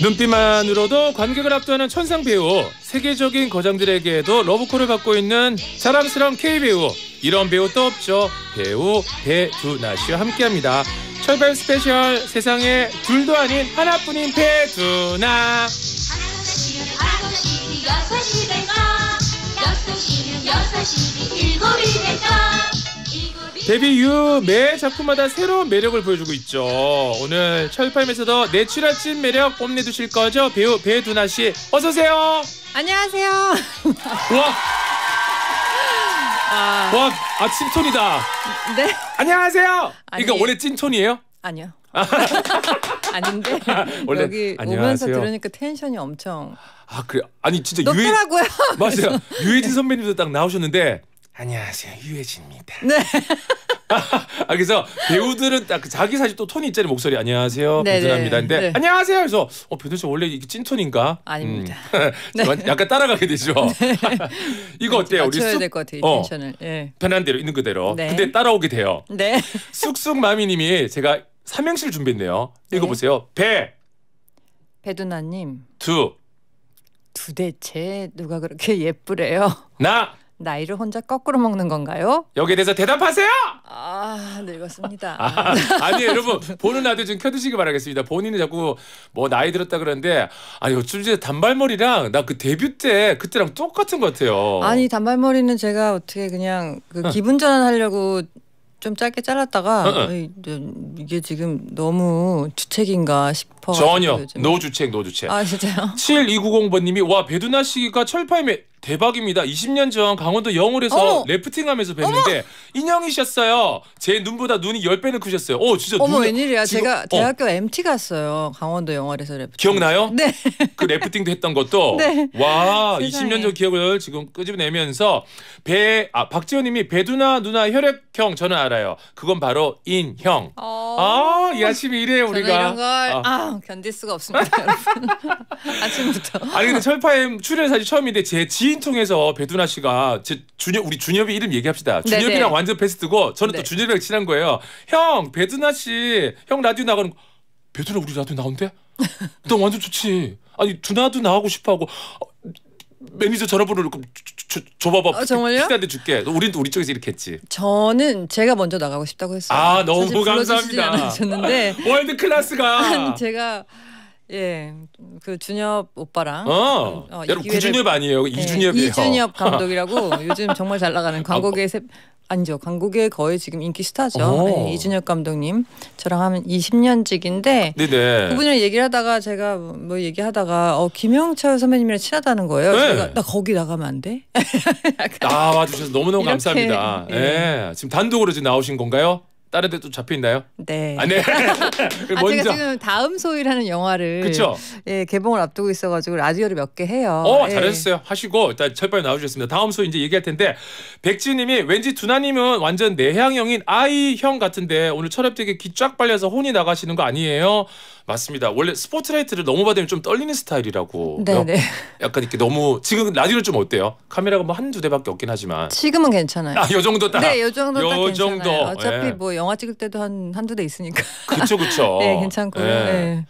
눈빛만으로도 관객을 압도하는 천상 배우, 세계적인 거장들에게도 러브콜을 받고 있는 자랑스러운 K 배우. 이런 배우 또 없죠. 배우 배두나 씨와 함께합니다. 철별 스페셜 세상에 둘도 아닌 하나뿐인 배두나. 여섯 시면 여섯 시면 일곱이 될까? 데뷔 이후 매 작품마다 새로운 매력을 보여주고 있죠. 오늘 철파에서도 내추라친 매력 뽐내주실 거죠? 배우 배두나 씨, 어서 오세요. 안녕하세요. 와, 아, 와, 아 찐톤이다. 네. 안녕하세요. 아니, 이거 원래 찐톤이에요? 아니요. 아닌데 원래, 여기 안녕하세요. 오면서 들으니까 텐션이 엄청 아 그래 아니 진짜 유해... 맞아요 유해진 선배님도 딱 나오셨는데 안녕하세요 유해진입니다. 네. 아 그래서 배우들은 딱 그 자기 사실 또 톤이 있잖아요 목소리 안녕하세요 네, 네. 배준하입니다. 근데 네. 안녕하세요 그래서 어 배준씨 원래 이게 찐톤인가? 아닙니다. 음. 네. 약간 따라가게 되죠. 네. 이거 어때요? 우리 쑥 될것 같아요. 어, 텐션을. 네. 예. 편한 대로 있는 그대로. 네. 근데 따라오게 돼요. 네. 쑥쑥 마미님이 제가 삼행시를 준비했네요. 네. 읽어보세요. 배 배두나님 두 두대체 누가 그렇게 예쁘래요? 나 나이를 혼자 거꾸로 먹는 건가요? 여기에 대해서 대답하세요. 아 늙었습니다. 네, 아, 아니 여러분 보는 라디오 좀 켜두시기 바라겠습니다. 본인은 자꾸 뭐 나이 들었다 그러는데 아니 요즘 제 단발머리랑 나 그 데뷔 때 그때랑 똑같은 것 같아요. 아니 단발머리는 제가 어떻게 그냥 그 기분 전환하려고 좀 짧게 잘랐다가 어, 어. 이게 지금 너무 주책인가 싶어 전혀 노 주책 노 주책 아 진짜요? 7290번님이 와 배두나 씨가 철파임에 대박입니다. 20년 전 강원도 영월에서 어머. 래프팅하면서 뵀는데 인형이셨어요. 제 눈보다 눈이 10배는 크셨어요. 어, 진짜 어머 눈이- 웬일이야? 지금- 제가 어. 대학교 MT 갔어요. 강원도 영월에서 래프팅. 기억나요? 네. 그 래프팅도 했던 것도 네. 와 세상에. 20년 전 기억을 지금 끄집어내면서 배아 박지원님이 배두나 누나 혈액형 저는 알아요. 그건 바로 인형. 어. 아, 이 아침에 이래 요 우리가. 이런 걸 아. 아. 견딜 수가 없습니다, 여러분. 아침부터. 아니 근데 철파엠 출연 사실 처음인데 제 지인 채팅통해서 배두나 씨가 제 준엽 우리 준엽이 이름 얘기합시다. 네, 준엽이랑 네. 완전 베스트고 저는 네. 또 준엽이랑 친한 거예요. 형 배두나 씨형 라디오 나가는 배두나 우리 라디오 나온대? 나 완전 좋지. 아니 두나도 나가고 싶어하고 어, 매니저 전화번호를 줘, 봐봐 어, 정말요? 비싼데 줄게. 우리 우리 쪽에서 이렇게 했지. 저는 제가 먼저 나가고 싶다고 했어요. 아 너무 감사합니다. 않드 클래스가 제가 예, 그 준엽 오빠랑. 어, 어 여러분 구준엽 그 아니에요, 예, 이준엽이에요. 이준엽 감독이라고 요즘 정말 잘 나가는 광고계 세... 아니죠, 광고계 거의 지금 인기 스타죠. 어. 예, 이준엽 감독님 저랑 하면 20년직인데 네네. 그분이랑 얘기를 하다가 제가 뭐, 뭐 얘기하다가 어 김영철 선배님이랑 친하다는 거예요. 네. 제가 나 거기 나가면 안 돼? 나와 주셔서 너무너무 이렇게, 감사합니다. 예. 예, 지금 단독으로 지금 나오신 건가요? 다른 데 또 잡혀 있나요? 네. 아, 네. 아, 제가 지금 다음 소일하는 영화를 그쵸? 예, 개봉을 앞두고 있어 가지고 라디오를 몇 개 해요. 어, 예. 잘했어요. 하시고 일단 철빨 나오셨습니다 다음 소 이제 얘기할 텐데 백지 님이 왠지 두나 님은 완전 내향형인 아이 형 같은데 오늘 철협 되게 기쫙 빨려서 혼이 나가시는 거 아니에요? 맞습니다. 원래 스포트라이트를 너무 받으면 좀 떨리는 스타일이라고. 네네. 네. 약간 이렇게 너무 지금 라디오는 좀 어때요? 카메라가 뭐 한두 대밖에 없긴 하지만. 지금은 괜찮아요. 아요 정도 딱. 네요 정도 딱 괜찮아요. 정도. 어차피 예. 뭐 영화 찍을 때도 한 한두 대 있으니까. 그쵸 그쵸. 네 괜찮고요. 예. 네.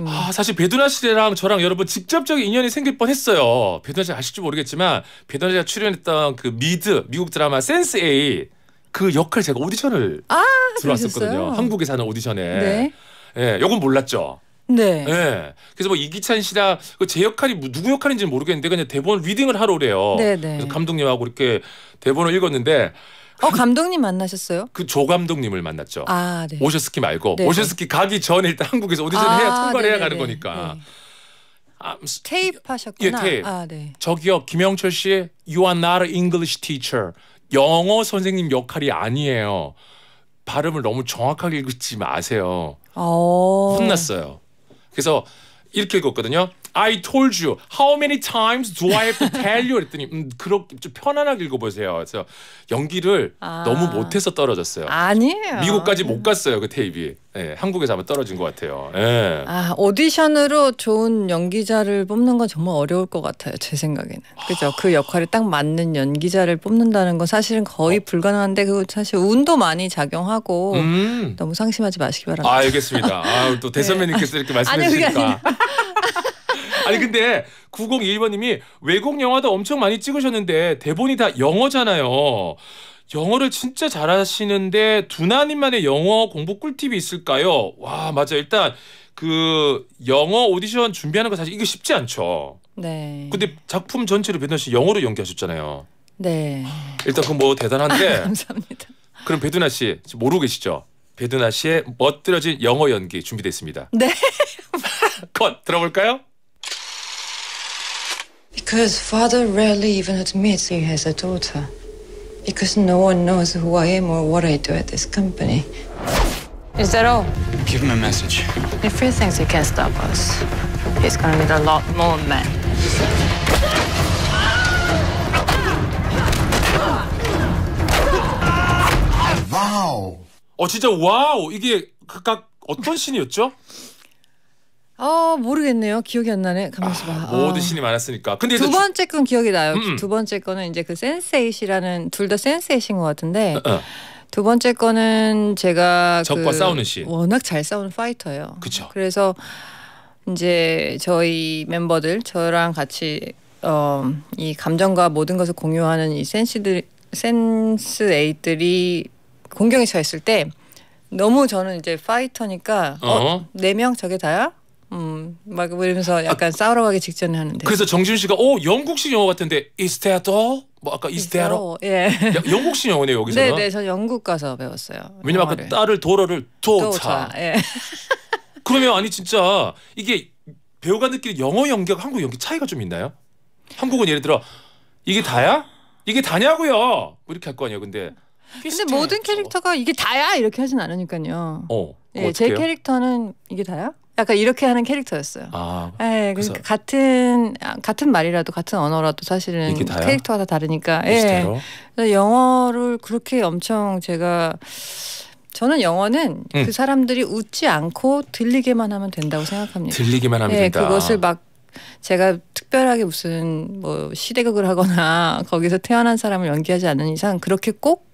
음. 아 사실 배두나 씨랑 저랑 여러분 직접적인 인연이 생길 뻔했어요. 배두나 씨 아실지 모르겠지만 배두나 씨가 출연했던 그 미드 미국 드라마 센스 A 그 역할 제가 오디션을 아, 들어왔었거든요. 그러셨어요? 한국에 사는 오디션에. 네. 예, 요건 몰랐죠. 네. 예. 그래서 뭐 이기찬 씨나 그 제 역할이 뭐 누구 역할인지는 모르겠는데 그냥 대본 리딩을 하러 오래요. 네네. 네. 그래서 감독님하고 이렇게 대본을 읽었는데 어 감독님 만나셨어요? 그 조 감독님을 만났죠. 아, 네. 오셔스키 말고 네. 오셔스키 가기 전에 일단 한국에서 오디션 아, 해야 통과를 해야 네, 네, 가는 거니까. 네. 아, 음, 테이프 예, 하셨구나. 예, 테이프. 아, 네. 저기요 김영철 씨, you are not an English teacher. 영어 선생님 역할이 아니에요. 발음을 너무 정확하게 읽지 마세요. 오. 어. 혼났어요. 그래서 이렇게 읽었거든요. I told you. How many times do I have to tell you? 그더니 음, 그렇게 좀 편안하게 읽어보세요. 그래서 연기를 아. 너무 못해서 떨어졌어요. 아니에요. 미국까지 못 음. 갔어요 그 테이프. 예, 한국에서 아마 떨어진 것 같아요. 예. 아 오디션으로 좋은 연기자를 뽑는 건 정말 어려울 것 같아요. 제 생각에는 그죠. 아. 그 역할에 딱 맞는 연기자를 뽑는다는 건 사실은 거의 어. 불가능한데 그 사실 운도 많이 작용하고 음. 너무 상심하지 마시기 바랍니다. 아 알겠습니다. 아또 네. 대선배님께서 네. 이렇게 말씀해 주니까 아니 근데 9 0 1번님이 외국 영화도 엄청 많이 찍으셨는데 대본이 다 영어잖아요. 영어를 진짜 잘하시는데 두나님만의 영어 공부 꿀팁이 있을까요? 와 맞아 일단 그 영어 오디션 준비하는 거 사실 이거 쉽지 않죠. 네. 근데 작품 전체를 배두나 씨 영어로 연기하셨잖아요. 네. 일단 그건 뭐 대단한데. 감사합니다. 그럼 배두나 씨 모르고 계시죠? 배두나 씨의 멋들어진 영어 연기 준비됐습니다. 네. 컷 들어볼까요? Because father rarely even admits he has a daughter. Because no one knows who I am or what I do at this company. Is that all? Give him a message. If he thinks he can stop us, he's gonna need a lot more men. Wow! 어 진짜 와우. 이게 각각 어떤 신이었죠? 어 모르겠네요. 기억이 안 나네. 가만있어 봐. 아, 아. 모두 신이 많았으니까. 근데 두 번째 건 기억이 나요. 음, 음. 두 번째 거는 이제 그 센세이시라는 둘 다 센세이신 것 같은데 어, 어. 두 번째 거는 제가 그 적과 그 싸우는 씬. 워낙 잘 싸우는 파이터예요. 그렇죠. 그래서 이제 저희 멤버들 저랑 같이 어, 이 감정과 모든 것을 공유하는 이 센시들 센스 에이들이 공경에 처했을 때 너무 저는 이제 파이터니까 어, 어? 네명 저게 다야? 음, 막 이러면서 약간 아, 싸우러 가기 직전에 하는데. 그래서 정준 씨가 오 영국식 영어 같은데 이스테아 a 뭐 아까 이스테아로 예. 영국식 영어네 여기서. 네, 네, 저 영국 가서 배웠어요. 왜냐면 아까 딸을 도로를 도차. 예. 그러면 아니 진짜 이게 배우가느끼는 영어 연기와 한국 연기 차이가 좀 있나요? 한국은 예를 들어 이게 다야? 이게 다냐고요? 뭐 이렇게 할 거 아니에요. 근데 근데 모든 캐릭터가 이게 다야 이렇게 하진 않으니까요. 어. 예, 제 캐릭터는 이게 다야? 약간 이렇게 하는 캐릭터였어요. 아, 네, 그러니까 같은 같은 말이라도 같은 언어라도 사실은 캐릭터가 다 다르니까. 예. 네. 영어를 그렇게 엄청 제가 저는 영어는 음. 그 사람들이 웃지 않고 들리게만 하면 된다고 생각합니다. 들리기만 하면 네, 된다. 그것을 막 제가 특별하게 무슨 뭐 시대극을 하거나 거기서 태어난 사람을 연기하지 않는 이상 그렇게 꼭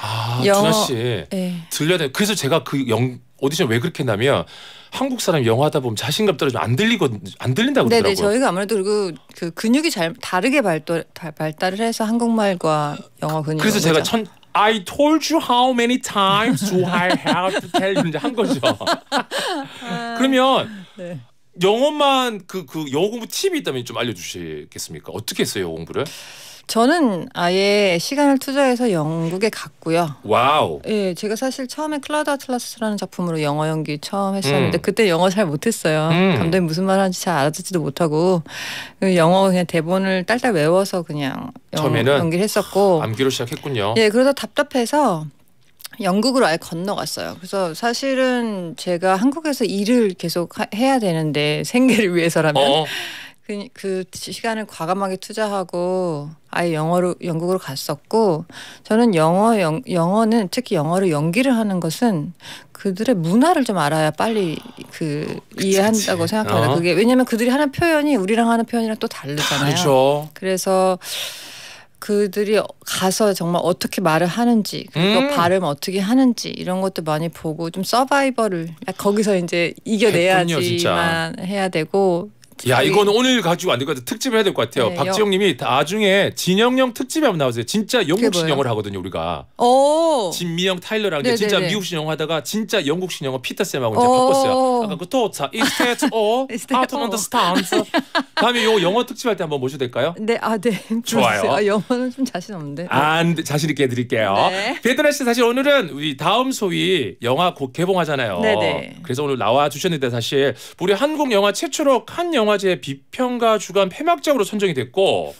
아, 영어, 씨 네. 들려야 돼. 그래서 제가 그 영 오디션 왜 그렇게 했냐면 한국 사람 영화 하다 보면 자신감 떨어지면 안 들리고 안 들린다고 그러더라고요. 네 저희가 아무래도 그리고 그 근육이 잘 다르게 발달 발달을 해서 한국말과 영어 근육. 그래서 제가 천 I told you how many times do I have to tell you 한 거죠. 그러면 네. 영어만 그그 그 영어 공부 팁이 있다면 좀 알려주시겠습니까? 어떻게 했어요 영어 공부를? 저는 아예 시간을 투자해서 영국에 갔고요. 와우. 예, 제가 사실 처음에 클라우드 아틀라스라는 작품으로 영어 연기 처음 했었는데 음. 그때 영어 잘 못했어요. 음. 감독님 무슨 말 하는지 잘 알아듣지도 못하고 그 영어 그냥 대본을 딸딸 외워서 그냥 처음에는 연기를 했었고 암기로 시작했군요. 예, 그래서 답답해서 영국으로 아예 건너갔어요. 그래서 사실은 제가 한국에서 일을 계속 하, 해야 되는데 생계를 위해서라면 어. 어. 그, 그 시간을 과감하게 투자하고 아예 영어로 영국으로 갔었고 저는 영어 영, 영어는 특히 영어로 연기를 하는 것은 그들의 문화를 좀 알아야 빨리 그 그치, 이해한다고 생각합니다. 어. 그게 왜냐하면 그들이 하는 표현이 우리랑 하는 표현이랑 또 다르잖아요. 그렇죠. 그래서 그들이 가서 정말 어떻게 말을 하는지 그리고 음. 발음 어떻게 하는지 이런 것도 많이 보고 좀 서바이벌을 아, 거기서 이제 이겨내야지만 했군요, 해야 되고 야 이건 오늘 가지고 안 될 것 같아 특집 해야 될 것 같아요. 네, 박지영님이 나중에 진영영 특집에 한번 나오세요. 진짜 영국 신영을 하거든요 우리가. 오. 진미영 타일러랑 네네네. 네, 진짜 네. 미국 신영 하다가 진짜 영국 신영어 피터 쌤하고 이제 바꿨어요. 아까 그 토차 이스테트 어 아트 언더스탄스. 다음에 요 영어 특집할 때 한번 모셔도 될까요? 네, 아 네. 좋아요. 아, 영어는 좀 자신 없는데. 안 아, 네. 자신 있게 해드릴게요. 네. 베드나 씨 사실 오늘은 우리 다음 소위 영화 곧 개봉하잖아요. 네네. 네. 그래서 오늘 나와 주셨는데 사실 우리 한국 영화 최초로 칸 영. 영화제 의 비평가 주간 폐막작으로 선정이 됐고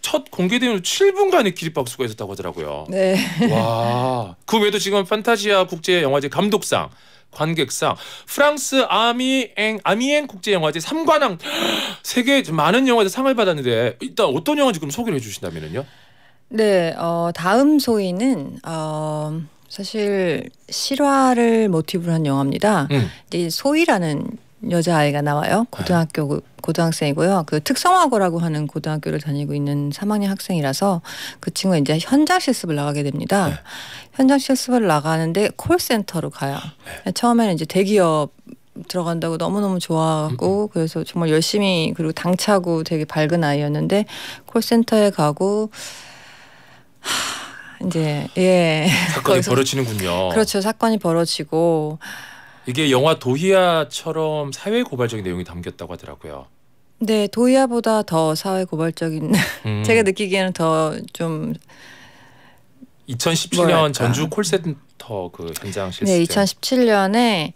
첫 공개된 후 7분간의 기립박수가 있었다고 하더라고요. 네. 와. 그 외에도 지금 판타지아 국제 영화제 감독상, 관객상, 프랑스 아미앵아미앵 국제 영화제 3관왕 세계 많은 영화제 상을 받았는데 일단 어떤 영화인지 그 소개를 해 주신다면요? 네. 어, 다음 소위는 어 사실 실화를 모티브로 한 영화입니다. 음. 이 소위라는 여자 아이가 나와요. 네. 고등학교 네. 고등학생이고요. 그 특성화고라고 하는 고등학교를 다니고 있는 3학년 학생이라서 그 친구 이제 현장 실습을 나가게 됩니다. 네. 현장 실습을 나가는데 콜센터로 가요. 네. 처음에는 이제 대기업 들어간다고 너무너무 좋아하고 음, 음. 그래서 정말 열심히 그리고 당차고 되게 밝은 아이였는데 콜센터에 가고 하, 이제 예 사건이 벌어지는군요. 그렇죠 사건이 벌어지고 이게 영화 도희야처럼 사회 고발적인 내용이 담겼다고 하더라고요. 네, 도희야보다 더 사회 고발적인 음. 제가 느끼기에는 더좀 2017년 뭐랄까. 전주 콜센터 그 현장 실습. 네, 2017년에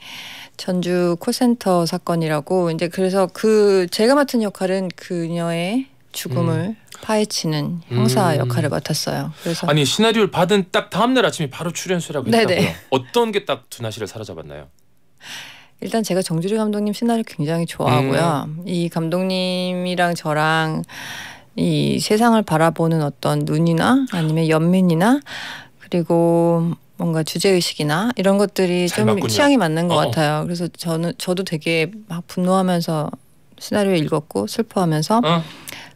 전주 콜센터 사건이라고 이제 그래서 그 제가 맡은 역할은 그녀의 죽음을 음. 파헤치는 음. 형사 음. 역할을 맡았어요. 그래서 아니 시나리오를 받은 딱 다음 날 아침에 바로 출연수라고 네, 네. 했다고요. 네네. 어떤 게 딱 두나 씨를 사로잡았나요? 일단 제가 정주리 감독님 시나리오 굉장히 좋아하고요. 음. 이 감독님이랑 저랑 이 세상을 바라보는 어떤 눈이나 아니면 연민이나 그리고 뭔가 주제 의식이나 이런 것들이 좀 맞군요. 취향이 맞는 것어 같아요. 그래서 저는 저도 되게 막 분노하면서 시나리오 읽었고 슬퍼하면서 어.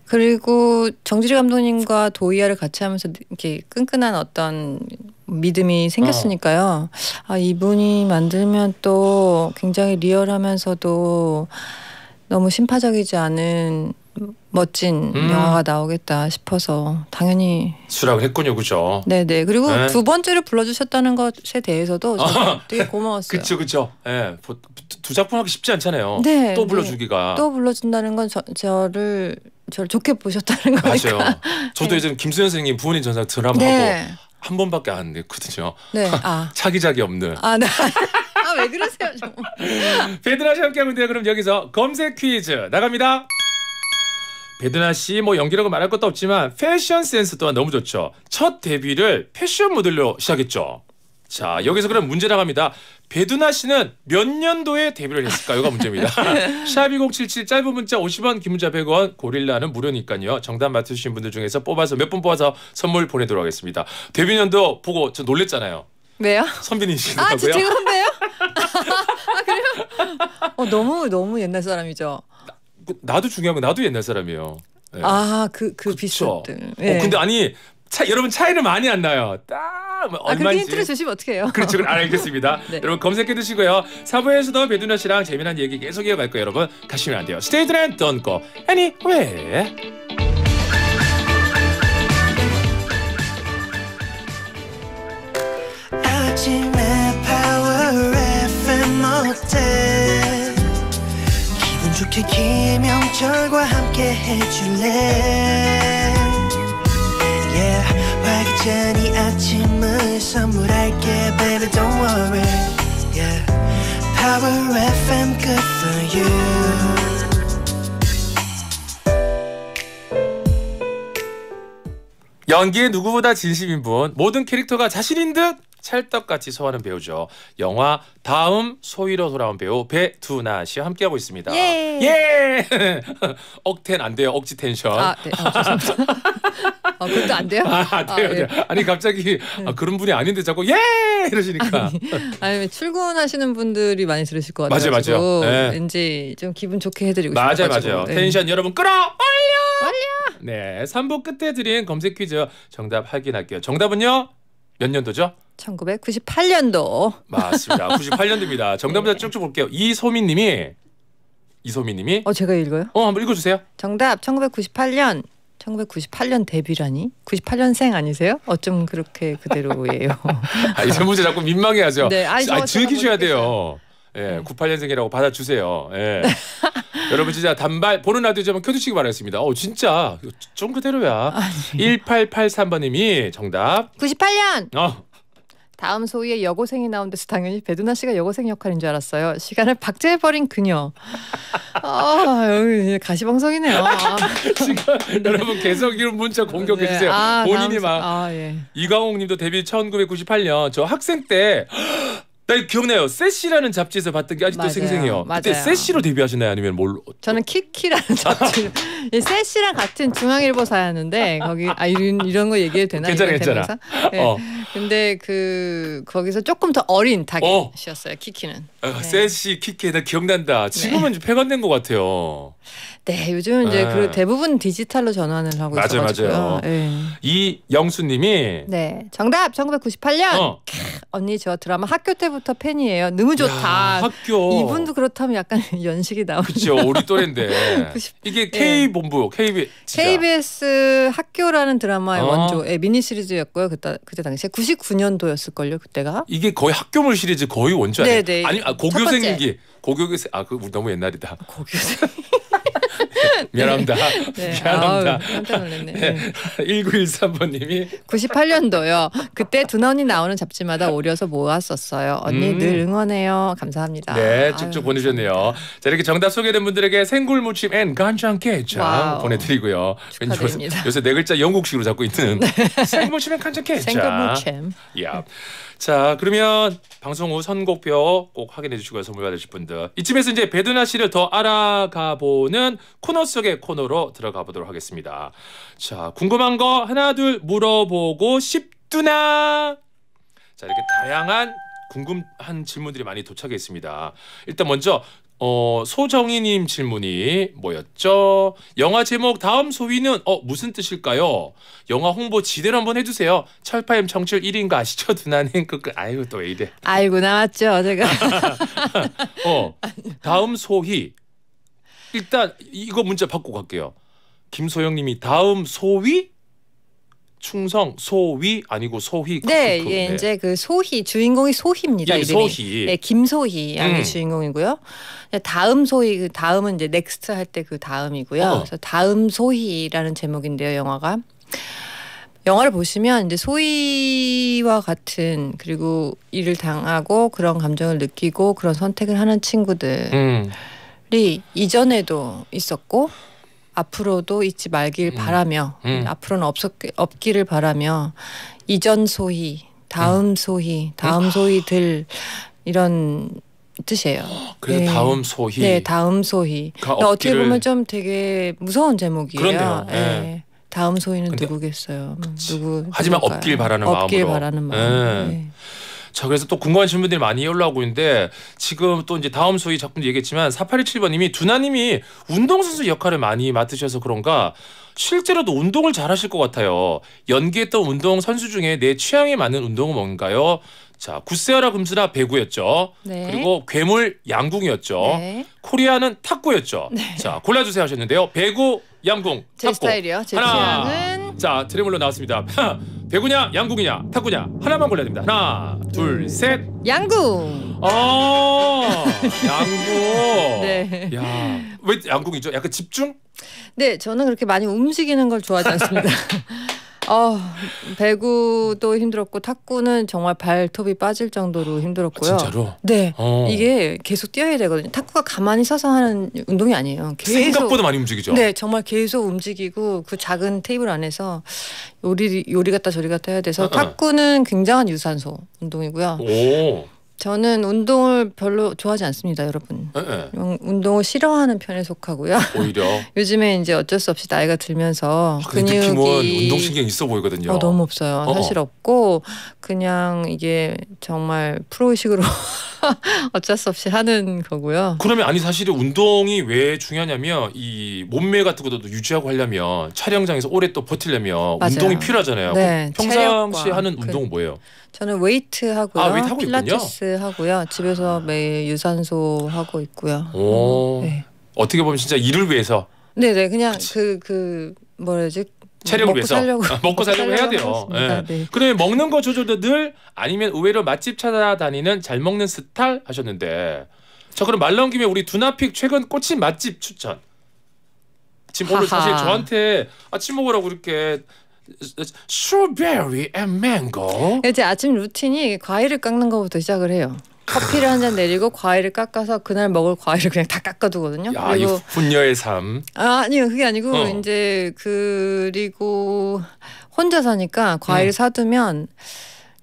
그리고 정지리 감독님과 도이아를 같이 하면서 이렇게 끈끈한 어떤 믿음이 생겼으니까요. 아 이분이 만들면 또 굉장히 리얼하면서도 너무 심파적이지 않은 멋진 음. 영화가 나오겠다 싶어서 당연히 수락을 했군요, 그죠? 네, 네. 그리고 네. 두 번째로 불러주셨다는 것에 대해서도 되게 고마웠어요. 그렇죠, 그렇죠. 예, 두 작품 하기 쉽지 않잖아요. 네, 또 네. 불러주기가 네. 또 불러준다는 건 저, 저를 저를 좋게 보셨다는 거니까. 맞아요. 저도 네. 예전 김수현 선생님 부모님 전사 드라마 네. 하고 한 번밖에 안 됐거든요. 네. 아. 차기작이 없는. 아, 네. 아왜 그러세요 정말. 베드나 씨 함께하고 있는 그럼 여기서 검색 퀴즈 나갑니다. 베드나 씨 뭐 연기라고 말할 것도 없지만 패션 센스 또한 너무 좋죠. 첫 데뷔를 패션 모델로 시작했죠. 자 여기서 그럼 문제 나갑니다. 배두나 씨는 몇 년도에 데뷔를 했을까요가 문제입니다. 샵1077 짧은 문자 50원 긴 문자 100원 고릴라는 무료니까요. 정답 맞추신 분들 중에서 뽑아서 몇 분 뽑아서 선물 보내도록 하겠습니다. 데뷔 년도 보고 저 놀랬잖아요. 왜요? 선배님이시라고요? 아, 제가 선배요? 아, 그래요? 어, 너무 너무 옛날 사람이죠. 나, 도 중요한 건 나도 옛날 사람이에요. 네. 아그 그, 그 비슷들. 네. 어, 예. 근데 아니 차 여러분 차이는 많이 안 나요. 딱얼마지 뭐 아, 그렇게 힌트를 주시면 어떡해요. 그렇죠. 아, 알겠습니다. 네. 여러분 검색해 두시고요. 3부에서도 배두나 씨랑 재미난 얘기 계속 이어갈 거예요. 여러분 가시면 안 돼요. Stay t r don't go anywhere. 아침에 파워 FM 어때 기분 좋게 김영철과 함께 해줄래 yeah 활기찬 이 아침을 선물할게 baby don't worry yeah Power FM good for you 연기에 누구보다 진심인 분 모든 캐릭터가 자신인 듯 찰떡같이 소화하는 배우죠. 영화 다음 소위로 돌아온 배우 배두나 씨와 함께하고 있습니다. 예. 예. 억텐 안 돼요. 억지 텐션. 아, 네. 아, 아 그것도 안 돼요? 아, 안 아, 돼요. 아, 네. 아니 갑자기 아, 네. 그런 분이 아닌데 자꾸 예 이러시니까. 아니, 아니 출근하시는 분들이 많이 들으실 것 같아요. 맞아요, 맞아요. 네. 왠지 좀 기분 좋게 해드리고 싶어요. 맞아요, 맞아요. 네. 텐션 여러분 끌어 올려. 올려. 네, 3부 끝에 드린 검색 퀴즈 정답 확인할게요. 정답은요? 몇 년도죠? 1998년도. 맞습니다. 98년도입니다. 정답부터 네. 쭉쭉 볼게요. 이소민 님이 이소민 님이 어 제가 읽어요? 어 한번 읽어 주세요. 정답 1998년 1998년 데뷔라니? 98년생 아니세요? 어쩜 그렇게 그대로예요. 아, 이런 문제 자꾸 민망해하죠. 네, 아니, 아니 즐기셔야 돼요. 예, 네. 음. 98년생이라고 받아주세요. 예. 여러분 진짜 단발 보는 라디오 좀 켜주시기 바라겠습니다. 어 진짜 좀 그대로야. 아니. 1883번님이 정답. 98년. 어. 다음 소위에 여고생이 나온 데서 당연히 배두나 씨가 여고생 역할인 줄 알았어요. 시간을 박제해버린 그녀. 아, 여기 가시방석이네요. 지금 여러분 계속 이런 문자 공격해주세요. 네. 아, 본인이 막. 아, 예. 이광옥 님도 데뷔 1998년 저 학생 때나 기억나요. 세시라는 잡지에서 봤던 게 아직도 맞아요. 생생해요. 맞아요. 그 세시로 데뷔하셨나요 아니면 뭘? 저는 키키라는 아. 잡지. 세시랑 같은 중앙일보사였는데 거기 아 이런 이런 거 얘기해도 되나? 괜찮아 괜찮아. 네. 어. 근데 그 거기서 조금 더 어린 어. 타겟이었어요. 어. 키키는. 아, 세시 네. 키키나 기억난다. 네. 지금은 네. 폐간된 것 같아요. 네, 요즘 이제 네. 그 대부분 디지털로 전환을 하고 맞아, 있어가지고요. 맞아요. 네. 이 영수님이 네 정답 1998년 어. 언니 저 드라마 학교 때부터 팬이에요. 너무 좋다. 야, 학교 이분도 그렇다면 약간 연식이 나오죠. 그렇죠, 우리 또래인데 9 이게 K 본부 KBS KBS 학교라는 드라마의 어. 원조의 예, 미니 시리즈였고요. 그때 그때 당시에 99년도였을 걸요. 그때가 이게 거의 학교물 시리즈 거의 원조 아니에요? 네, 아니 아, 고교생기. 이 고교생 아, 그 너무 옛날이다. 고교생. 미안합니다. 네. 미안합니다. 아우, 네 1913번님이 98년도요. 그때 두 언니 나오는 잡지마다 오려서 모았었어요. 언니 음. 늘 응원해요. 감사합니다. 네, 쭉쭉 아유, 보내주셨네요. 감사합니다. 자 이렇게 정답 소개된 분들에게 생굴 무침 앤 간장 게장 보내드리고요. 축하드립니다. 요새, 요새 네 글자 영국식으로 잡고 있는 네. 생굴 무침 앤 간장 게장. 생굴 무침. 자 그러면 방송 후 선곡표 꼭 확인해 주시고요. 선물 받으실 분들. 이쯤에서 이제 배두나 씨를 더 알아가 보는 코너 속의 코너로 들어가 보도록 하겠습니다. 자, 궁금한 거 하나 둘 물어보고 싶두나. 자, 이렇게 다양한 궁금한 질문들이 많이 도착해 있습니다. 일단 먼저 어, 소정희님 질문이 뭐였죠? 영화 제목 다음 소위는 어 무슨 뜻일까요? 영화 홍보 지대로 한번 해주세요. 철파엠 청출 1인가 아시죠? 두나는 그, 그 아이고 또 이래? 아이고 나왔죠 제가. 어 다음 소희 일단 이거 문자 받고 갈게요. 김소영님이 다음 소위 충성 소위 아니고 소희 네, 예, 네. 이제 그 소희 주인공이 소희입니다. 예, 소희. 네, 김소희 양이 음. 주인공이고요. 네, 다음 소희 그 다음은 이제 넥스트 할 때 그 다음이고요. 어. 그래서 다음 소희라는 제목인데요, 영화가. 영화를 보시면 이제 소희와 같은 그리고 일을 당하고 그런 감정을 느끼고 그런 선택을 하는 친구들. 음. 리 이전에도 있었고 앞으로도 잊지 말길 음. 바라며 음. 앞으로는 없었, 없기를 바라며 이전 소희 다음 음. 소희 음. 다음 소희들 이런 뜻이에요. 그래서 네. 다음 소희. 네, 다음 소희. 그러니까 어떻게 보면 좀 되게 무서운 제목이에요. 그런데요. 네. 네. 다음 소희는 누구겠어요? 음, 그치. 누구? 하지만 누굴까요? 없길 바라는 마음으로. 바라는 마음. 네. 네. 자 그래서 또 궁금하신 분들이 많이 올라오고 있는데 지금 또 이제 다음 소위 작품도 얘기했지만 4827번님이 두나님이 운동선수 역할을 많이 맡으셔서 그런가 실제로도 운동을 잘하실 것 같아요. 연기했던 운동 선수 중에 내 취향에 맞는 운동은 뭔가요? 자, 구세아라 금수나 배구였죠. 네. 그리고 괴물 양궁이었죠. 네. 코리아는 탁구였죠. 네. 자, 골라주세요 하셨는데요. 배구, 양궁, 제 탁구. 스타일이요. 제 하나. 취향은 자트레물로 나왔습니다. 배구냐, 양궁이냐, 탁구냐 하나만 골라야 됩니다. 하나, 둘, 음. 셋. 양궁. 어, 양궁. 네. 야, 왜 양궁이죠? 약간 집중? 네, 저는 그렇게 많이 움직이는 걸 좋아하지 않습니다. 어, 배구도 힘들었고 탁구는 정말 발톱이 빠질 정도로 힘들었고요. 아, 진짜로? 네. 어. 이게 계속 뛰어야 되거든요. 탁구가 가만히 서서 하는 운동이 아니에요. 계속, 생각보다 많이 움직이죠. 네, 정말 계속 움직이고 그 작은 테이블 안에서 요리 요리 같다 저리 같다 해야 돼서 아, 아. 탁구는 굉장한 유산소 운동이고요. 오. 저는 운동을 별로 좋아하지 않습니다, 여러분. 네. 네. 운동을 싫어하는 편에 속하고요. 오히려 요즘에 이제 어쩔 수 없이 나이가 들면서 아, 근육이 운동신경 있어 보이거든요. 어, 너무 없어요. 사실 없고 그냥 이게 정말 프로의식으로 어쩔 수 없이 하는 거고요. 그러면 아니 사실 운동이 왜 중요하냐면 이 몸매 같은 것도 유지하고 하려면 촬영장에서 오래 또 버티려면 맞아요. 운동이 필요하잖아요. 네, 평상시 하는 그 운동은 뭐예요? 저는 웨이트 하고요. 아, 웨이트 하고 필라테스 있군요. 하고요. 집에서 아. 매일 유산소 하고 있고요. 오. 네. 어떻게 보면 진짜 일을 위해서 네네 네. 그냥 그그 그, 뭐라지 체력을 먹고 위해서 살려고, 먹고, 어, 먹고 살려고 해야 돼요. 예. 네. 네. 그다음 먹는 거 조절도 늘 아니면 의외로 맛집 찾아다니는 잘 먹는 스타일 하셨는데 자 그럼 말 나온 김에 우리 두나픽 최근 꽂힌 맛집 추천. 지금 오늘 사실 저한테 아침 먹으라고 이렇게 스트로베리 앤 망고. 제 아침 루틴이 과일을 깎는 것부터 시작을 해요. 커피를 한 잔 내리고 과일을 깎아서 그날 먹을 과일을 그냥 다 깎아두거든요. 야, 그리고 분녀의 삶. 아, 아니요 그게 아니고 어. 이제 그리고 혼자 사니까 과일 음. 사두면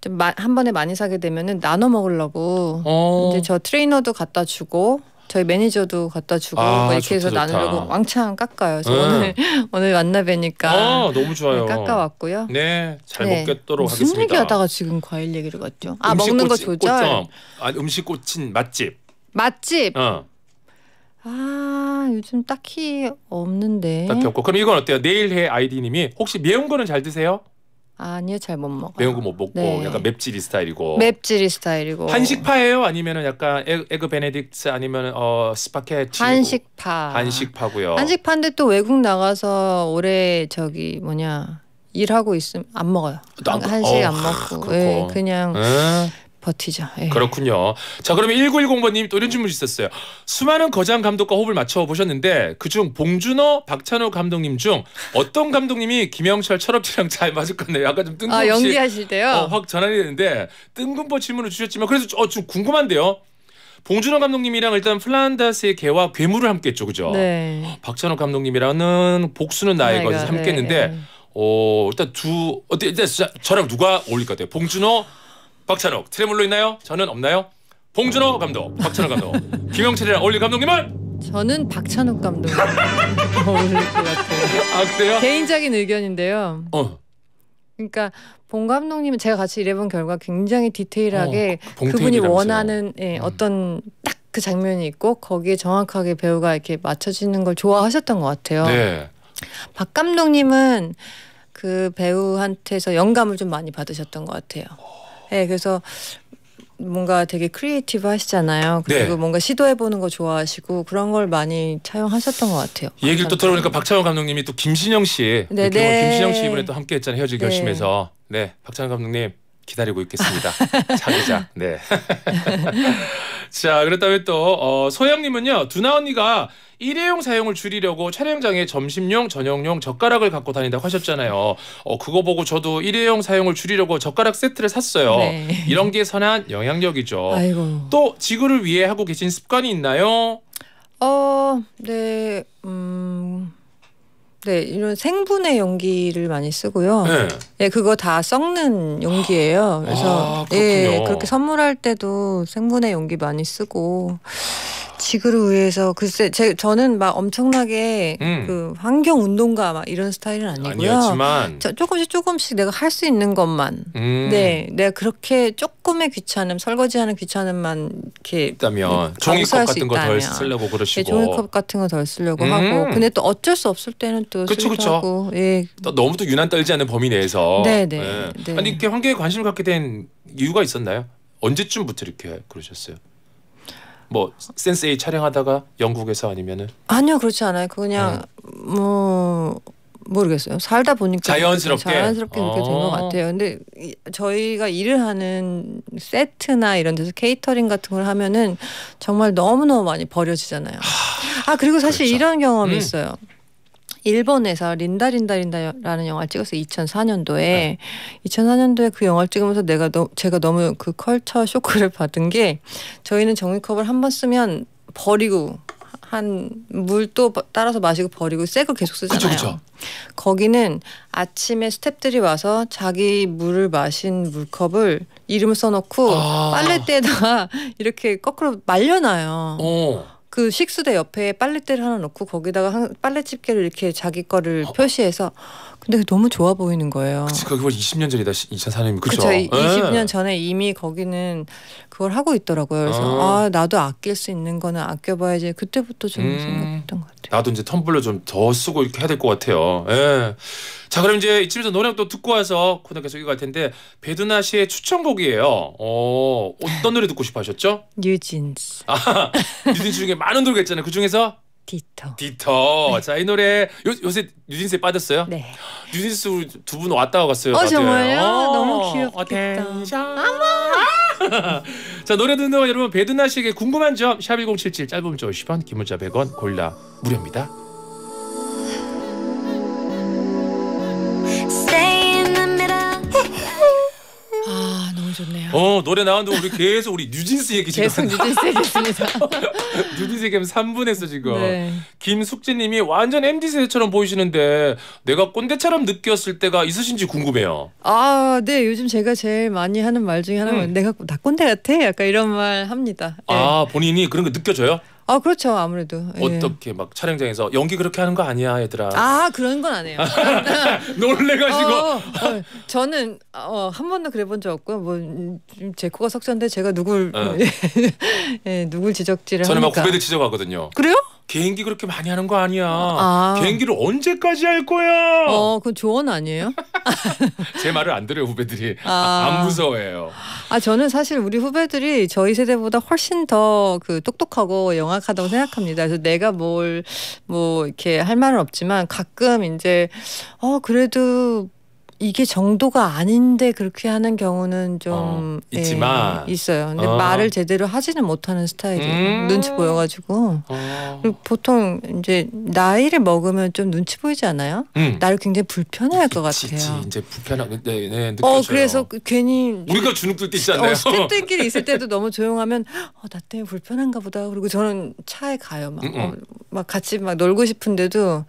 좀 한 번에 많이 사게 되면은 나눠 먹으려고 어. 이제 저 트레이너도 갖다 주고 저희 매니저도 갖다 주고 아, 이렇게 좋다, 해서 나누려고 좋다. 왕창 깎아요. 네. 오늘 오늘 만나 뵈니까 아, 너무 좋아요. 네, 깎아 왔고요. 네, 잘 네. 먹겠도록 무슨 하겠습니다. 무슨 얘기하다가 지금 과일 얘기를 갔죠? 아 먹는 거 조절. 아, 음식 꽂힌 맛집. 맛집. 어. 아 요즘 딱히 없는데. 딱히 없고 그럼 이건 어때요? 내일해 아이디님이 혹시 매운 거는 잘 드세요? 아니요 잘 못 먹어. 매운 거 못 먹고 네. 약간 맵찔이 스타일이고. 맵찔이 스타일이고. 한식파예요? 아니면 약간 에그, 에그 베네딕트 아니면 어 스파게티. 한식파. 한식파고요. 한식파인데 또 외국 나가서 오래 저기 뭐냐 일하고 있으면 안 먹어요. 한, 한식 어, 안 먹고 예, 그냥. 에? 버티자. 예. 그렇군요. 자 그러면 1910번님 또 이런 질문 있었어요. 수많은 거장 감독과 호흡을 맞춰 보셨는데 그중 봉준호, 박찬호 감독님 중 어떤 감독님이 김영철, 철업지랑 잘 맞을 건데요. 아까 좀 아, 뜬금없이 아, 연기하실 때요. 어, 확 전환이 되는데 뜬금포 질문을 주셨지만 그래서 어, 좀 궁금한데요. 봉준호 감독님이랑 일단 플란다스의 개와 괴물을 함께 했죠. 그죠? 네. 박찬호 감독님이랑은 복수는 나의 것을 함께 했는데 네, 네. 어, 일단 두 어때 일단 저랑 누가 어울릴 것 같아요? 봉준호 박찬욱 트레몰로 있나요? 저는 없나요? 봉준호 감독, 박찬욱 감독, 김영철이랑 어울릴 감독님은 저는 박찬욱 감독 어울릴 것 같아요. 아 그래요? 개인적인 의견인데요. 어. 그러니까 봉 감독님은 제가 같이 일해본 결과 굉장히 디테일하게 어, 그분이 원하는 예, 음. 어떤 딱 그 장면이 있고 거기에 정확하게 배우가 이렇게 맞춰지는 걸 좋아하셨던 것 같아요. 네. 박 감독님은 그 배우한테서 영감을 좀 많이 받으셨던 것 같아요. 어. 네, 그래서 뭔가 되게 크리에이티브 하시잖아요. 네. 그리고 네. 뭔가 시도해보는 거 좋아하시고 그런 걸 많이 차용하셨던 것 같아요. 이 얘기를 또 들어보니까 박찬호 감독님이 또 김신영 씨, 네, 네. 네. 김신영 씨 이번에 또 함께 했잖아요. 헤어질 네. 결심에서. 네, 박찬호 감독님 기다리고 있겠습니다. 자기자. 네. 자, 그렇다면 또 어, 소영님은요. 두나 언니가 일회용 사용을 줄이려고 촬영장에 점심용, 저녁용 젓가락을 갖고 다닌다고 하셨잖아요. 어, 그거 보고 저도 일회용 사용을 줄이려고 젓가락 세트를 샀어요. 네. 이런 게 선한 영향력이죠. 아이고. 또 지구를 위해 하고 계신 습관이 있나요? 어, 네, 음. 네, 이런 생분해 용기를 많이 쓰고요. 네. 네 그거 다 썩는 용기예요. 아, 그래서 아, 예, 그렇게 선물할 때도 생분해 용기 많이 쓰고 지구를 위해서 글쎄 제 저는 막 엄청나게 음. 그 환경 운동가 막 이런 스타일은 아니고요. 아니었지만 조금씩 조금씩 내가 할 수 있는 것만. 음. 네, 내가 그렇게 조금의 귀찮음, 설거지하는 귀찮음만 이렇게 있다면 네, 종이컵 같은 거 덜 쓰려고 그러시고 네, 종이컵 같은 거 덜 쓰려고 음. 하고 근데 또 어쩔 수 없을 때는 또 그쵸, 쓰기도 그쵸. 하고 예. 또 너무 또 유난 떨지 않는 범위 내에서 네, 네, 네, 네. 아니 이렇게 환경에 관심을 갖게 된 이유가 있었나요? 언제쯤부터 이렇게 그러셨어요? 뭐 센스A 촬영하다가 영국에서 아니면은 아니요 그렇지 않아요. 그 그냥 네. 뭐 모르겠어요. 살다 보니까 자연스럽게 자연스럽게 그렇게 된것 어. 같아요. 근데 이, 저희가 일을 하는 세트나 이런 데서 케이터링 같은 걸 하면은 정말 너무 너무 많이 버려지잖아요. 하, 아 그리고 사실 그렇죠. 이런 경험이 음. 있어요. 일본에서 린다 린다 린다라는 영화를 찍었어요. 2004년도에 네. 2004년도에 그 영화를 찍으면서 내가 너, 제가 너무 그 컬처 쇼크를 받은 게 저희는 종이컵을 한 번 쓰면 버리고 한 물도 따라서 마시고 버리고 새 거 계속 쓰잖아요. 그쵸, 그쵸. 거기는 아침에 스탭들이 와서 자기 물을 마신 물컵을 이름 을 써놓고 아. 빨래대에다가 이렇게 거꾸로 말려놔요. 오. 어. 그 식수대 옆에 빨래대를 하나 놓고 거기다가 한 빨래 집게를 이렇게 자기 거를 어. 표시해서 근데 너무 좋아 보이는 거예요. 그치, 그게 벌써 20년 전이다. 2차 산업이 그그죠 20년 전에 이미 거기는 그걸 하고 있더라고요. 그래서 아, 아 나도 아낄 수 있는 거는 아껴봐야지. 그때부터 좀 음. 생각했던 것 같아요. 나도 이제 텀블러 좀 더 쓰고 이렇게 해야 될 것 같아요. 예. 자 그럼 이제 이쯤에서 노래 또 듣고 와서 코너 계속 이어갈 텐데 배두나 씨의 추천곡이에요. 어, 어떤 노래 듣고 싶어 하셨죠? 뉴진스. 아, 뉴진스 중에 많은 노래가 있잖아요. 그중에서 디터. 디터. 네. 자이 노래 요, 요새 뉴진스에 빠졌어요? 네. 뉴진스 두 분 왔다 갔어요. 어 정말요? 어, 너무 귀엽다 어머. 자 노래 듣는 동안 여러분 배두나 씨에게 궁금한 점 샵 1077 짧은 문자 50원 긴 문자 100원 골라 무료입니다. 좋네요. 어 노래 나왔는데 우리 계속 우리 뉴진스 얘기 지금 계속 뉴진스 얘기했습니다. 뉴진스 얘기하면 3분 에서 지금. 네. 김숙진님이 완전 MD 세처럼 보이시는데 내가 꼰대처럼 느꼈을 때가 있으신지 궁금해요. 아 네 요즘 제가 제일 많이 하는 말 중에 하나가 음. 내가 나 꼰대 같아 약간 이런 말 합니다. 네. 아 본인이 그런 거 느껴져요? 아 그렇죠 아무래도 예. 어떻게 막 촬영장에서 연기 그렇게 하는 거 아니야 얘들아 아 그런 건 안 해요 놀래가지고 어, 어, 저는 어, 한 번도 그래본 적 없고요 뭐제 음, 코가 석자인데 제가 누굴 어. 예, 누굴 지적질을 저는 하니까. 막 후배들 지적하거든요 그래요? 개인기 그렇게 많이 하는 거 아니야. 아. 개인기를 언제까지 할 거야? 어, 그건 조언 아니에요? 제 말을 안 들어요 후배들이. 아. 아. 안 무서워해요. 아 저는 사실 우리 후배들이 저희 세대보다 훨씬 더 그 똑똑하고 영악하다고 생각합니다. 그래서 내가 뭘 뭐 이렇게 할 말은 없지만 가끔 이제 어 그래도 이게 정도가 아닌데 그렇게 하는 경우는 좀 어, 예, 있지만 예, 있어요. 근데 어. 말을 제대로 하지는 못하는 스타일이에요. 음. 눈치 보여가지고 어. 보통 이제 나이를 먹으면 좀 눈치 보이지 않아요? 음. 나를 굉장히 불편해할 것 같아요. 있지, 이제 불편하게 네, 네, 네, 느껴져요. 어 그래서 그 괜히 우리가 주눅들 때 있잖아요. 어, 스탭들끼리 있을 때도 너무 조용하면 어, 나 때문에 불편한가 보다. 그리고 저는 차에 가요. 막, 음, 음. 어, 막 같이 막 놀고 싶은데도.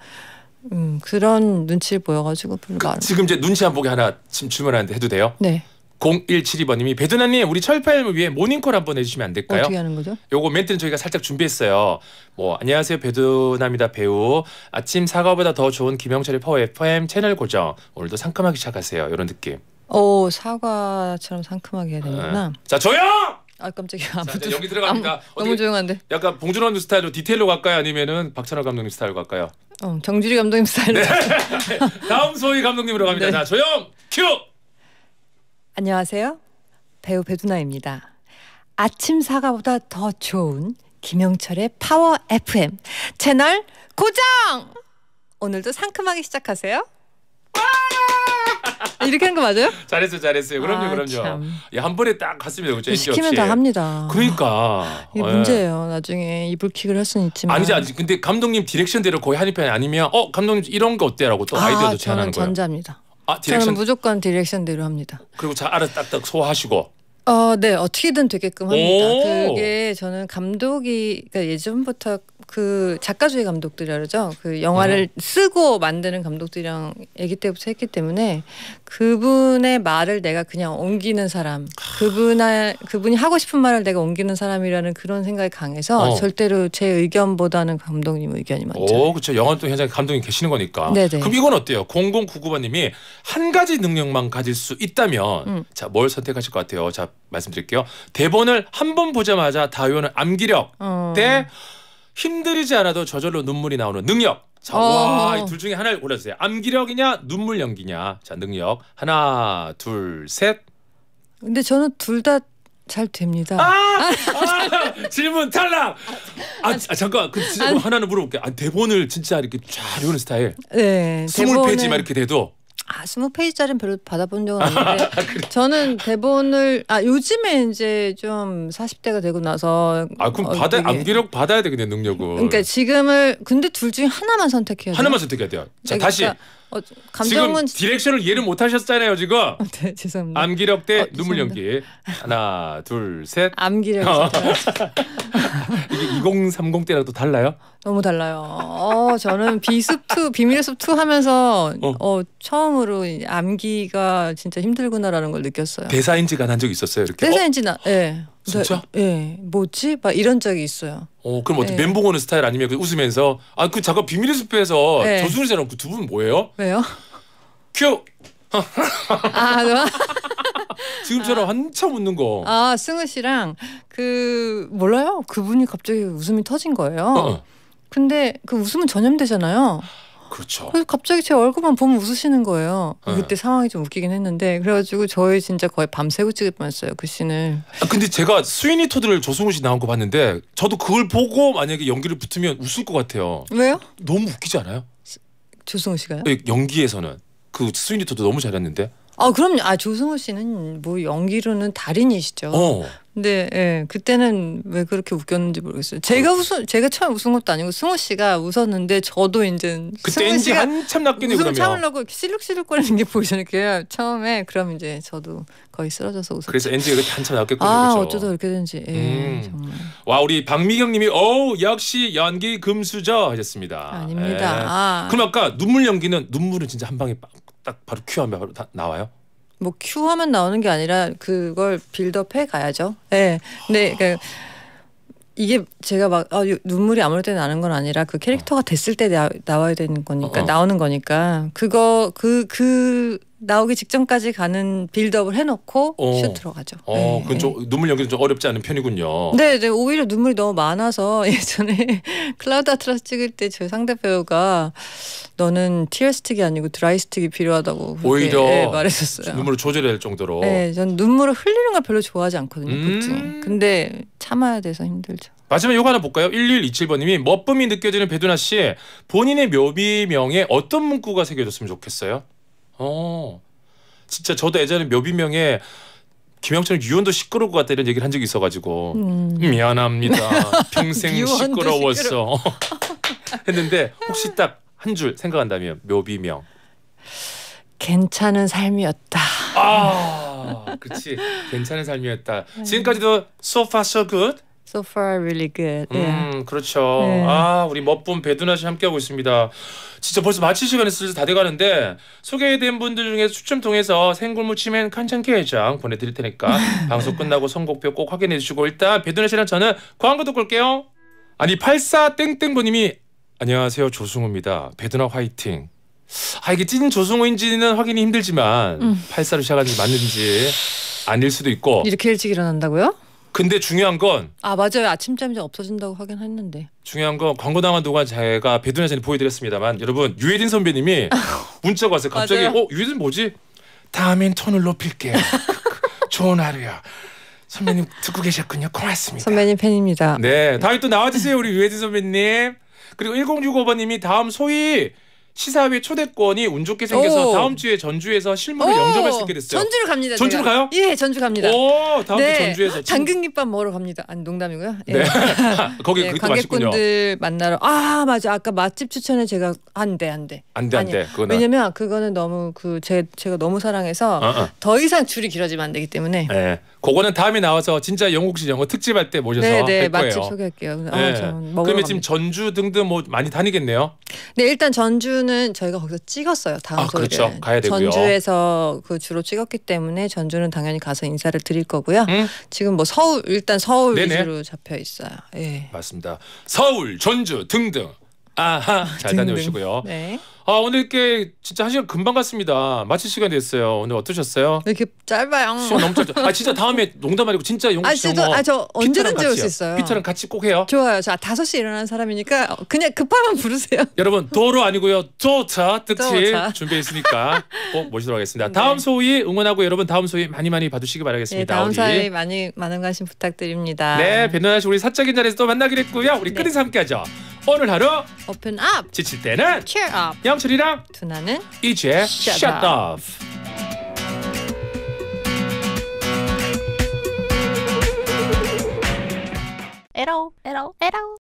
음, 그런 눈치를 보여가지고 별로 그, 지금 이제 눈치 안 보게 하나 지금 질문하는데 해도 돼요? 네. 0172번님이 배드나님 우리 철파엠을 위해 모닝콜 한번 해주시면 안 될까요? 어떻게 하는 거죠? 요거 멘트는 저희가 살짝 준비했어요. 뭐 안녕하세요 배드남이다 배우 아침 사과보다 더 좋은 김영철의 파워 FM 채널 고정 오늘도 상큼하게 시작하세요 이런 느낌. 오 어, 사과처럼 상큼하게 해야 되는구나. 네. 자 조용! 아 깜짝이야. 자, 아무튼, 여기 들어갑니다. 아무, 너무 조용한데. 약간 봉준호 스타일로 디테일로 갈까요? 아니면은 박찬호 감독님 스타일로 갈까요? 어, 정주리 감독님 스타일로. 네. 다음 소희 감독님으로 갑니다. 네. 자, 조용 큐. 안녕하세요. 배우 배두나입니다. 아침 사과보다 더 좋은 김영철의 파워 FM 채널 고정. 오늘도 상큼하게 시작하세요. 이렇게 한 거 맞아요? 잘했어요, 잘했어요. 그럼요, 아, 그럼요. 예, 한 번에 딱 갔습니다. 그렇 시키면 다 합니다. 그러니까 이게 예. 문제예요. 나중에 이불킥을 할 수는 있지만 아니지, 아니지. 근데 감독님 디렉션대로 거의 하는 편이 아니면 어 감독님 이런 거 어때라고 또 아, 아이디어도 제안하는 거예요. 전자입니다. 아, 저는 무조건 디렉션대로 합니다. 그리고 잘 알아 딱딱 소화하시고. 어, 네 어떻게든 되게끔 합니다. 그게 저는 감독이 그러니까 예전부터 그 작가주의 감독들이 그러죠. 그 영화를 네. 쓰고 만드는 감독들이랑 아기 때부터 했기 때문에 그분의 말을 내가 그냥 옮기는 사람, 그분의 그분이 하고 싶은 말을 내가 옮기는 사람이라는 그런 생각이 강해서 어. 절대로 제 의견보다는 감독님 의견이 많죠. 오, 그렇죠. 영화 또 현장에 감독님 계시는 거니까. 네네. 그럼 이건 어때요? 0099번님이 한 가지 능력만 가질 수 있다면 음. 자뭘 선택하실 것 같아요? 자 말씀드릴게요. 대본을 한 번 보자마자 다요는 암기력 어. 때 힘들이지 않아도 저절로 눈물이 나오는 능력. 자, 와, 이둘 중에 하나를 골라주세요. 암기력이냐, 눈물 연기냐. 자, 능력. 하나, 둘, 셋. 근데 저는 둘 다 잘 됩니다. 아! 아! 질문 탈락. 아, 아, 잠깐, 그 진짜 뭐 하나는 물어볼게. 요 아, 대본을 진짜 이렇게 쫙 읽는 스타일. 네. 스물 대 페이지 막 이렇게 돼도. 아, 20페이지짜리는 별로 받아본 적은 아, 없는데 저는 대본을 아 요즘에 이제 좀 40대가 되고 나서 아 그럼 어, 받아 암기력 받아야 되겠네 능력을. 그러니까 지금을 근데 둘 중에 하나만 선택해야 돼요. 하나만 선택해야 돼요. 자, 그 다시 그러니까 어, 감정은 지금 디렉션을 이해를 못 하셨잖아요, 지금. 어, 네, 죄송합니다. 암기력 대 어, 눈물 연기. 하나, 둘, 셋. 암기력. 이게 2030 때랑 또 달라요? 너무 달라요. 어, 저는 비습투 비밀의 습투 하면서 어. 어. 처음으로 암기가 진짜 힘들구나라는 걸 느꼈어요. 대사인지가 난적 있었어요. 이렇게. 대사인지나 어? 예. 진짜? 예. 네. 뭐지? 막 이런 적이 있어요. 어, 그럼 어떻게 네. 멘붕 오는 스타일 아니면 그 웃으면서 아, 그 잠깐 비밀의 숲에서 네. 예. 조순우 씨랑 그 두 분 뭐예요? 왜요? 큐. 아, 지금처럼 아, 한참 웃는 거. 아, 승우 씨랑 그 몰라요. 그분이 갑자기 웃음이 터진 거예요. 어. 어. 근데 그 웃음은 전염되잖아요. 그렇죠. 그래서 갑자기 제 얼굴만 보면 웃으시는 거예요. 네. 그때 상황이 좀 웃기긴 했는데 그래가지고 저희 진짜 거의 밤새고 찍을 뻔했어요 그 씬을. 아, 근데 제가 스위니 토드를 조승우 씨 나온 거 봤는데 저도 그걸 보고 만약에 연기를 붙으면 웃을 것 같아요. 왜요? 너무 웃기지 않아요? 조승우 씨가요? 예, 연기에서는 그 스위니 토드 너무 잘했는데. 아 그럼요. 아 조승우 씨는 뭐 연기로는 달인이시죠. 어. 근데 예, 그때는 왜 그렇게 웃겼는지 모르겠어요. 제가 어. 웃은 제가 처음 웃은 것도 아니고 승우 씨가 웃었는데 저도 이제 그때인지 한참 낚이네 웃음 참으려고 실룩실룩거리는 게 보이잖아요. 처음에 그럼 이제 저도 거의 쓰러져서 웃었어요 그래서 엔지가 그렇게 한참 낚였군요. 아 그렇죠? 어쩌다 그렇게 된지. 예, 음. 정말. 와 우리 박미경님이 어 역시 연기 금수저 하셨습니다. 아닙니다. 예. 아. 그럼 아까 눈물 연기는 눈물은 진짜 한 방에 빡딱 바로 큐하면 바로 다 나와요? 뭐 큐하면 나오는 게 아니라 그걸 빌드업해 가야죠. 네. 근데 아. 그러니까 이게 제가 막 아, 눈물이 아무때 나는 건 아니라 그 캐릭터가 어. 됐을 때 나, 나와야 되는 거니까 어, 어. 나오는 거니까 그거 그그 그 나오기 직전까지 가는 빌드업을 해놓고 어. 슛 들어가죠. 어, 네. 예. 그좀 눈물 연기는 좀 어렵지 않은 편이군요. 네, 네 오히려 눈물이 너무 많아서 예전에 클라우드 아트라스 찍을 때저 상대 배우가 너는 티어 스틱이 아니고 드라이 스틱이 필요하다고 오히려 네, 말했었어요. 눈물을 조절할 정도로. 네, 전 눈물을 흘리는 걸 별로 좋아하지 않거든요. 음 근데 참아야 돼서 힘들죠. 마지막에 이거 하나 볼까요? 1127번님이 멋쁨이 느껴지는 배두나 씨 본인의 묘비명에 어떤 문구가 새겨졌으면 좋겠어요? 어, 진짜 저도 예전에 묘비명에 김영철 유언도 시끄러울 것 같다 이런 얘기를 한 적이 있어가지고 음. 음 미안합니다. 평생 시끄러웠어. 시끄러... 했는데 혹시 딱 한줄 생각한다면 묘비명. 괜찮은 삶이었다. 아, 그렇지. 괜찮은 삶이었다. 네. 지금까지도 so far so good. So far really good. 네. 음, 그렇죠. 네. 아, 우리 멋분 배두나 씨 함께하고 있습니다. 진짜 벌써 마칠 시간이 슬슬 다 돼가는데 소개된 분들 중에 추첨 통해서 생굴무침엔 칸창케 회장 보내드릴 테니까 방송 끝나고 선곡표 꼭 확인해 주시고 일단 배두나 씨랑 저는 광고 듣고 올게요. 아니 84땡땡분님이 안녕하세요 조승우입니다. 배드나 화이팅. 아 이게 찐 조승우인지는 확인이 힘들지만 음. 84로 시작한지 맞는지 아닐 수도 있고 이렇게 일찍 일어난다고요? 근데 중요한 건 아 맞아요 아침잠이 없어진다고 확인 했는데 중요한 건 광고 나간 동안 제가 배드나 전에 보여드렸습니다만 여러분 유해진 선배님이 문자가 왔어요 갑자기 어 유해진 뭐지 다음엔 톤을 높일게요 좋은 하루야 선배님 듣고 계셨군요 고맙습니다 선배님 팬입니다 네 다음에 또 나와주세요 우리 유해진 선배님 그리고 1065번님이 다음 소위 시사회 초대권이 운 좋게 생겨서 오. 다음 주에 전주에서 실물을 오. 영접할 수 있게 됐어요. 전주를 갑니다. 전주로 제가. 가요? 예, 전주 갑니다. 오, 다음 네. 주 전주에서 당근김밥 먹으러 갑니다. 아니 농담이고요. 예. 네. 거기 네, 관객분들 만나러 아 맞아 아까 맛집 추천에 제가 안돼 안돼 안돼 안돼 그거 왜냐면 그거는 너무 그제 제가 너무 사랑해서 어, 어. 더 이상 줄이 길어지면 안 되기 때문에. 네. 그거는 다음에 나와서 진짜 영국식 영어 뭐 특집할 때 모셔서 네, 네, 할 거예요. 맛집 소개할게요. 네. 아, 그러면 갑니다. 지금 전주 등등 뭐 많이 다니겠네요. 네 일단 전주 전주는 저희가 거기서 찍었어요. 다음 아, 소리를. 그렇죠. 가야 되고요. 전주에서 그 주로 찍었기 때문에 전주는 당연히 가서 인사를 드릴 거고요. 음? 지금 뭐 서울 일단 서울 네네. 위주로 잡혀 있어요. 예. 맞습니다. 서울, 전주 등등. 아하 잘 등등. 다녀오시고요. 네. 아 오늘 게 진짜 한 시간 금방 갔습니다. 마칠 시간 됐어요. 오늘 어떠셨어요? 네, 이렇게 짧아요? 시간 너무 짧죠. 아 진짜 다음에 농담 아니고 진짜 용기 아, 진짜 아저 언제든지 올 수 있어요. 피터랑 같이 꼭 해요. 좋아요. 자 다섯 시 일어나는 사람이니까 그냥 급하면 부르세요. 여러분 도로 아니고요. 도차 특집 준비했으니까꼭 모시도록 하겠습니다. 네. 다음 네. 소위 응원하고 여러분 다음 소위 많이 많이 봐주시기 바라겠습니다. 네, 다음 소위 많이 많은 관심 부탁드립니다. 네변너나씨 우리 사적인 자리에서 또 만나기로 했고요. 우리 네. 끊임서 함께하죠. 오늘 하루 오픈 업 지칠 때는 c 어 e 삼촌이랑 두나는 이제 s h u 에러 에러 에러